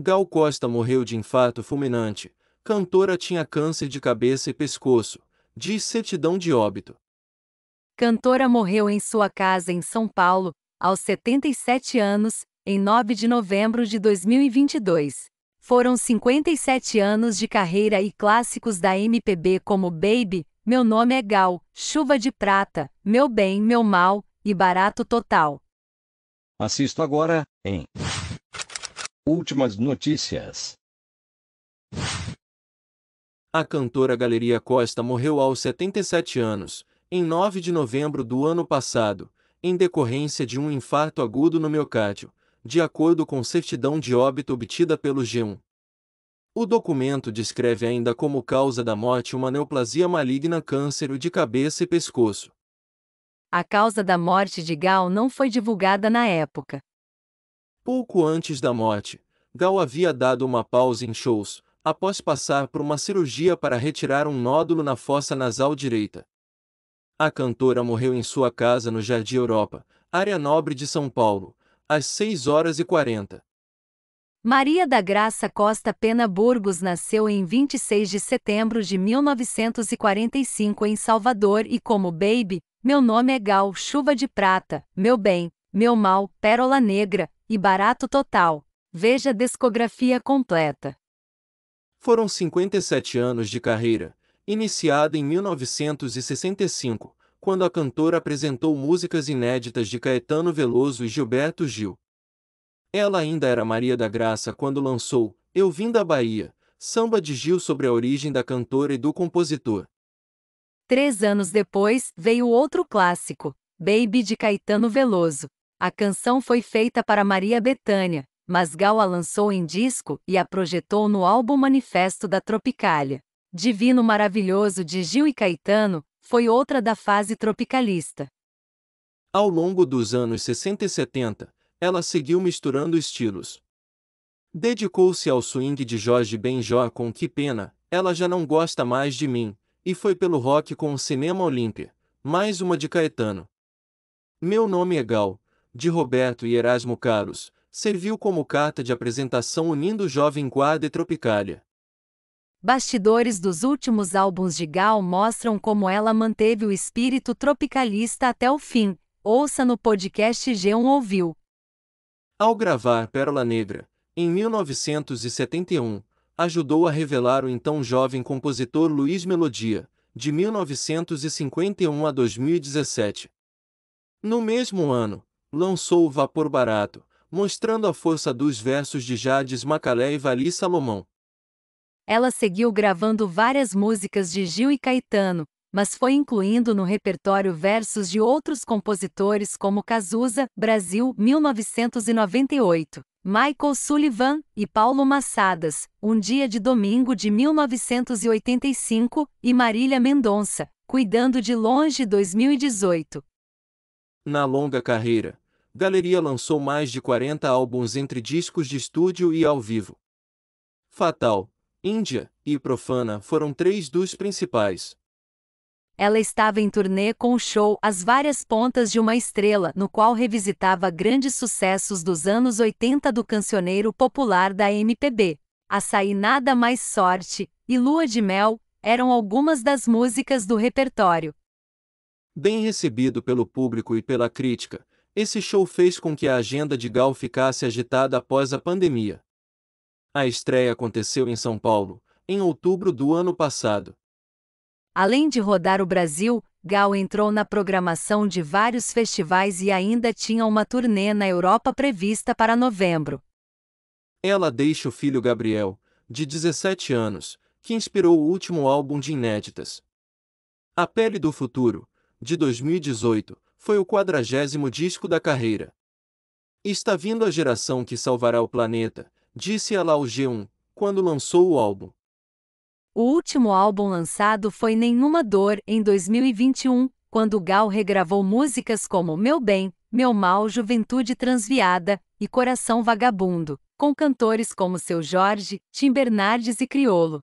Gal Costa morreu de infarto fulminante. Cantora tinha câncer de cabeça e pescoço. Diz certidão de óbito. Cantora morreu em sua casa em São Paulo, aos 77 anos, em 9 de novembro de 2022. Foram 57 anos de carreira e clássicos da MPB como Baby, Meu Nome é Gal, Chuva de Prata, Meu Bem, Meu Mal e Barato Total. Assisto agora, em Últimas notícias. A cantora Galeria Costa morreu aos 77 anos, em 9 de novembro do ano passado, em decorrência de um infarto agudo no miocárdio, de acordo com certidão de óbito obtida pelo G1. O documento descreve ainda como causa da morte uma neoplasia maligna câncer de cabeça e pescoço. A causa da morte de Gal não foi divulgada na época. Pouco antes da morte, Gal havia dado uma pausa em shows, após passar por uma cirurgia para retirar um nódulo na fossa nasal direita. A cantora morreu em sua casa no Jardim Europa, área nobre de São Paulo, às 6 horas e 40. Maria da Graça Costa Pena Burgos nasceu em 26 de setembro de 1945 em Salvador e como Baby, meu nome é Gal, chuva de prata, meu bem, meu mal, pérola negra, e barato total. Veja a discografia completa. Foram 57 anos de carreira, iniciada em 1965, quando a cantora apresentou músicas inéditas de Caetano Veloso e Gilberto Gil. Ela ainda era Maria da Graça quando lançou Eu Vim da Bahia, samba de Gil sobre a origem da cantora e do compositor. Três anos depois, veio outro clássico, Baby de Caetano Veloso, a canção foi feita para Maria Bethânia, mas Gal a lançou em disco e a projetou no álbum Manifesto da Tropicália. Divino Maravilhoso de Gil e Caetano foi outra da fase tropicalista. Ao longo dos anos 60 e 70, ela seguiu misturando estilos. Dedicou-se ao swing de Jorge Benjó com Que Pena, Ela Já Não Gosta Mais de Mim, e foi pelo rock com o Cinema Olímpia, mais uma de Caetano. Meu nome é Gal, de Roberto e Erasmo Caros, serviu como carta de apresentação unindo o jovem guarda e Tropicália. Bastidores dos últimos álbuns de Gal mostram como ela manteve o espírito tropicalista até o fim. Ouça no podcast G1 Ouviu. Ao gravar Pérola Negra, em 1971, ajudou a revelar o então jovem compositor Luiz Melodia, de 1951 a 2017. No mesmo ano, lançou o vapor barato, mostrando a força dos versos de Jades Macalé e Vali Salomão. Ela seguiu gravando várias músicas de Gil e Caetano, mas foi incluindo no repertório versos de outros compositores como Cazuza, Brasil, 1998, Michael Sullivan e Paulo Massadas, Um Dia de Domingo de 1985 e Marília Mendonça, Cuidando de Longe 2018. Na longa carreira, Galeria lançou mais de 40 álbuns entre discos de estúdio e ao vivo. Fatal, Índia e Profana foram três dos principais. Ela estava em turnê com o show As Várias Pontas de uma Estrela, no qual revisitava grandes sucessos dos anos 80 do cancioneiro popular da MPB. Açaí Nada Mais Sorte e Lua de Mel eram algumas das músicas do repertório. Bem recebido pelo público e pela crítica, esse show fez com que a agenda de Gal ficasse agitada após a pandemia. A estreia aconteceu em São Paulo, em outubro do ano passado. Além de rodar o Brasil, Gal entrou na programação de vários festivais e ainda tinha uma turnê na Europa prevista para novembro. Ela deixa o filho Gabriel, de 17 anos, que inspirou o último álbum de inéditas. A Pele do Futuro, de 2018, foi o quadragésimo disco da carreira. Está vindo a geração que salvará o planeta, disse ela ao G1, quando lançou o álbum. O último álbum lançado foi Nenhuma Dor, em 2021, quando Gal regravou músicas como Meu Bem, Meu Mal, Juventude Transviada e Coração Vagabundo, com cantores como Seu Jorge, Tim Bernardes e Criolo.